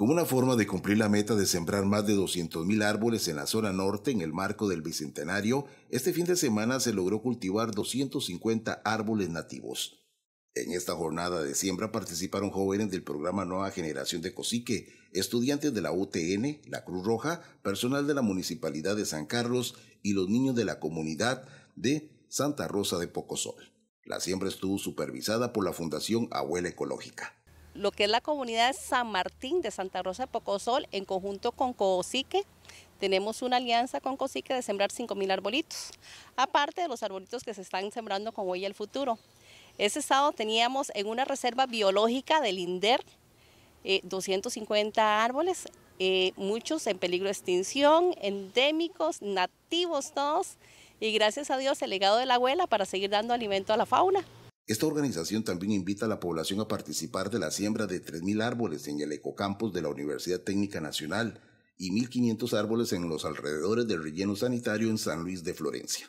como una forma de cumplir la meta de sembrar más de 200.000 árboles en la zona norte en el marco del Bicentenario, este fin de semana se logró cultivar 250 árboles nativos. En esta jornada de siembra participaron jóvenes del programa Nueva Generación de Cosique, estudiantes de la UTN, la Cruz Roja, personal de la Municipalidad de San Carlos y los niños de la comunidad de Santa Rosa de Pocosol. La siembra estuvo supervisada por la Fundación Abuela Ecológica lo que es la comunidad de San Martín de Santa Rosa de Pocosol, en conjunto con Cosique, tenemos una alianza con Cosique de sembrar 5.000 arbolitos, aparte de los arbolitos que se están sembrando con Hoy el Futuro. Ese sábado teníamos en una reserva biológica del INDER 250 eh, árboles, eh, muchos en peligro de extinción, endémicos, nativos todos, y gracias a Dios el legado de la abuela para seguir dando alimento a la fauna. Esta organización también invita a la población a participar de la siembra de 3.000 árboles en el ecocampus de la Universidad Técnica Nacional y 1.500 árboles en los alrededores del relleno sanitario en San Luis de Florencia.